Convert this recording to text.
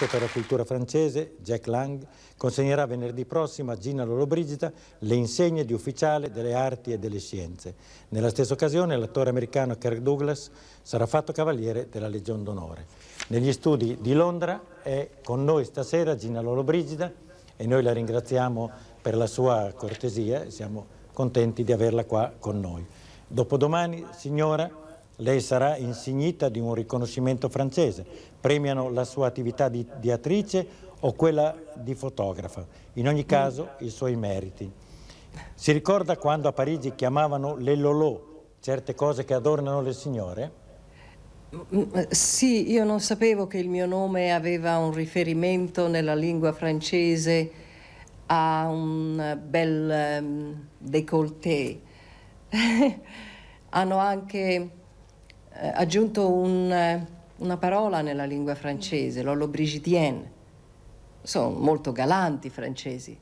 ministro per la cultura francese, Jack Lang, consegnerà venerdì prossimo a Gina Lollobrigida le insegne di ufficiale delle arti e delle scienze. Nella stessa occasione l'attore americano Kirk Douglas sarà fatto cavaliere della Legion d'Onore. Negli studi di Londra è con noi stasera Gina Lollobrigida e noi la ringraziamo per la sua cortesia, e siamo contenti di averla qua con noi. Dopodomani, signora, lei sarà insignita di un riconoscimento francese. Premiano la sua attività di, di attrice o quella di fotografa. In ogni caso, i suoi meriti. Si ricorda quando a Parigi chiamavano le Lolò certe cose che adornano le signore? Sì, io non sapevo che il mio nome aveva un riferimento nella lingua francese a un bel um, décolleté. Hanno anche eh, aggiunto un, eh, una parola nella lingua francese, l'Ollobrigidienne. Sono molto galanti i francesi.